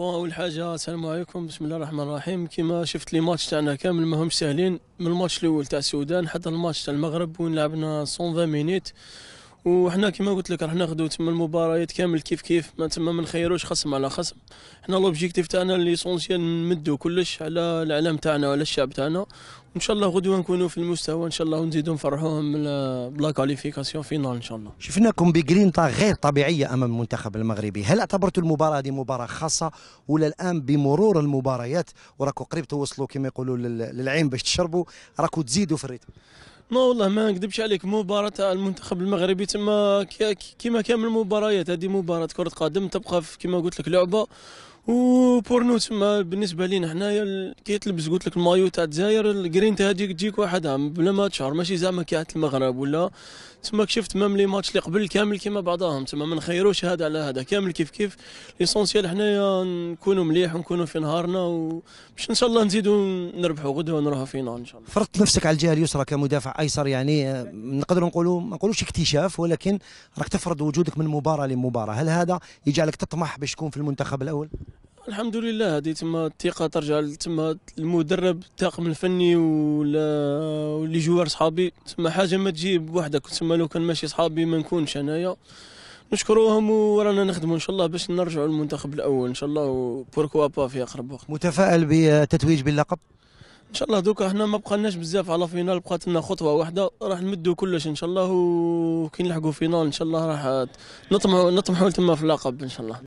واول حاجه السلام عليكم بسم الله الرحمن الرحيم كما شفت لي ماتش تاعنا كامل ماهمش ساهلين من الماتش الاول تاع السودان حتى الماتش تاع المغرب وين لعبنا 120 مينيت وحنا كما قلت لك راح ناخذوا تما المباريات كامل كيف كيف ما تما ما نخيروش خصم على خصم حنا لوبجيكتيف تاعنا ليسونسيال نمدوا كلش على الاعلام تاعنا وعلى الشعب تاعنا وان شاء الله غدوه نكونوا في المستوى ان شاء الله ونزيدوا نفرحوهم بلا كاليفيكاسيون فينال ان شاء الله شفناكم بجرينتا غير طبيعيه امام المنتخب المغربي هل اعتبرتوا المباراه هذه مباراه خاصه ولا الان بمرور المباريات وراكم قريب توصلوا كما يقولوا للعين باش تشربوا راكم تزيدوا في الريتم ما والله ما نكذبش عليك مباراة المنتخب المغربي تما كيما كامل المباريات هذه مباراة كرة قدم تبقى كيما قلت لك لعبة وبور نو تما بالنسبه لينا حنايا كي تلبس قلت لك المايو تاع الجزائر تاع هذيك تجيك وحدها بلا ما تشهر ماشي زعما كي المغرب ولا تما كشفت مام لي ماتش اللي قبل كامل كيما بعضاهم تما ما نخيروش هذا على هذا كامل كيف كيف ليسونسيال حنايا نكونوا مليح ونكونوا في نهارنا وباش ان شاء الله نزيدوا نربحوا غدوه ونروحوا فينال ان شاء الله فرضت نفسك على الجهه اليسرى كمدافع ايسر يعني آه، نقدروا نقولوا ما نقولوش اكتشاف ولكن راك تفرض وجودك من مباراه لمباراه هل هذا يجعلك تطمح باش تكون في المنتخب الاول الحمد لله هذه تما الثقه ترجع تما المدرب الطاقم الفني ولا واللي جوار صحابي تما حاجه ما تجي بوحدك تما لو كان ماشي صحابي ما نكونش انايا نشكروهم ورانا نخدموا ان شاء الله باش نرجعوا للمنتخب الاول ان شاء الله وبوركوا با في اقرب وقت متفائل بالتتويج باللقب ان شاء الله دوكا حنا ما بقالناش بزاف على فينال بقات لنا خطوه واحده راح نمدوا كلش ان شاء الله وكي نلحقوا فينال ان شاء الله راح نطمحوا نطمحوا تما في اللقب ان شاء الله